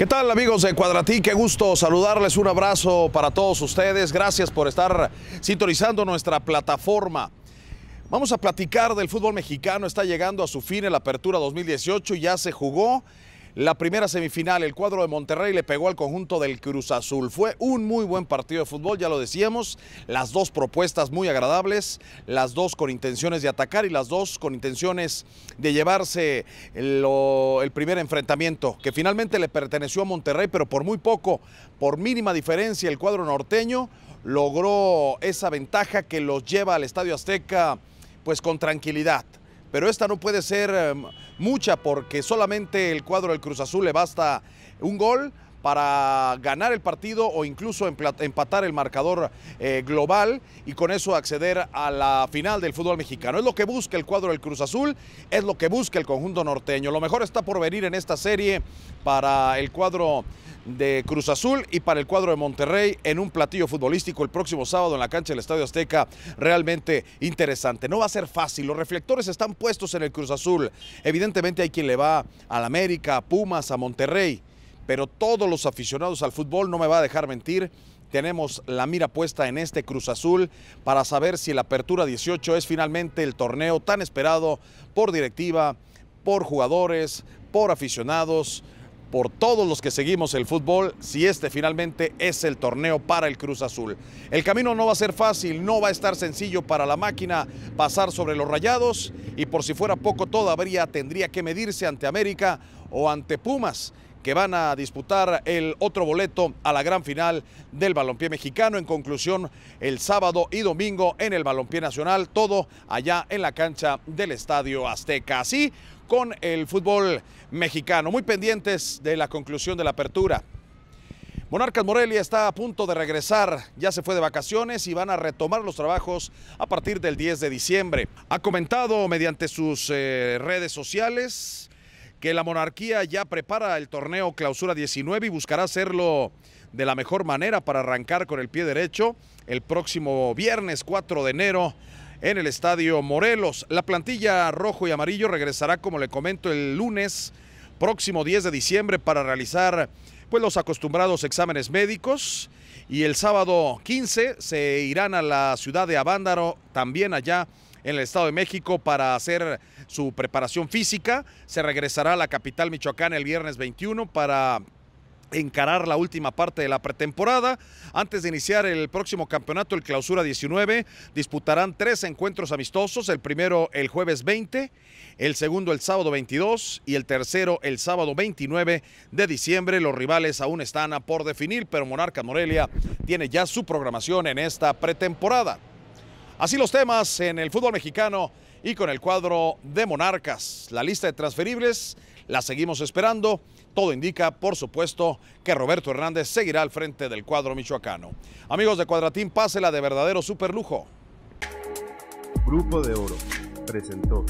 ¿Qué tal amigos de Cuadratí? Qué gusto saludarles, un abrazo para todos ustedes, gracias por estar sintonizando nuestra plataforma. Vamos a platicar del fútbol mexicano, está llegando a su fin en la apertura 2018, ya se jugó la primera semifinal, el cuadro de Monterrey le pegó al conjunto del Cruz Azul. Fue un muy buen partido de fútbol, ya lo decíamos, las dos propuestas muy agradables, las dos con intenciones de atacar y las dos con intenciones de llevarse el primer enfrentamiento, que finalmente le perteneció a Monterrey, pero por muy poco, por mínima diferencia, el cuadro norteño logró esa ventaja que los lleva al Estadio Azteca pues con tranquilidad pero esta no puede ser eh, mucha porque solamente el cuadro del Cruz Azul le basta un gol para ganar el partido o incluso empatar el marcador eh, global y con eso acceder a la final del fútbol mexicano. Es lo que busca el cuadro del Cruz Azul, es lo que busca el conjunto norteño. Lo mejor está por venir en esta serie para el cuadro de Cruz Azul y para el cuadro de Monterrey en un platillo futbolístico el próximo sábado en la cancha del Estadio Azteca realmente interesante. No va a ser fácil, los reflectores están puestos en el Cruz Azul. Evidentemente hay quien le va al América, a Pumas, a Monterrey, pero todos los aficionados al fútbol no me va a dejar mentir tenemos la mira puesta en este Cruz Azul para saber si la Apertura 18 es finalmente el torneo tan esperado por directiva, por jugadores, por aficionados, por todos los que seguimos el fútbol si este finalmente es el torneo para el Cruz Azul. El camino no va a ser fácil, no va a estar sencillo para la máquina pasar sobre los rayados y por si fuera poco todavía tendría que medirse ante América o ante Pumas que van a disputar el otro boleto a la gran final del balompié mexicano. En conclusión, el sábado y domingo en el balompié nacional, todo allá en la cancha del Estadio Azteca. Así con el fútbol mexicano. Muy pendientes de la conclusión de la apertura. Monarcas Morelia está a punto de regresar, ya se fue de vacaciones y van a retomar los trabajos a partir del 10 de diciembre. Ha comentado mediante sus eh, redes sociales que la monarquía ya prepara el torneo Clausura 19 y buscará hacerlo de la mejor manera para arrancar con el pie derecho el próximo viernes 4 de enero en el Estadio Morelos. La plantilla rojo y amarillo regresará, como le comento, el lunes próximo 10 de diciembre para realizar pues, los acostumbrados exámenes médicos y el sábado 15 se irán a la ciudad de Avándaro, también allá en el Estado de México para hacer su preparación física. Se regresará a la capital Michoacán el viernes 21 para encarar la última parte de la pretemporada. Antes de iniciar el próximo campeonato, el Clausura 19, disputarán tres encuentros amistosos, el primero el jueves 20, el segundo el sábado 22 y el tercero el sábado 29 de diciembre. Los rivales aún están a por definir, pero Monarca Morelia tiene ya su programación en esta pretemporada. Así los temas en el fútbol mexicano y con el cuadro de Monarcas. La lista de transferibles la seguimos esperando. Todo indica, por supuesto, que Roberto Hernández seguirá al frente del cuadro michoacano. Amigos de Cuadratín, pásela de verdadero superlujo. Grupo de Oro presentó.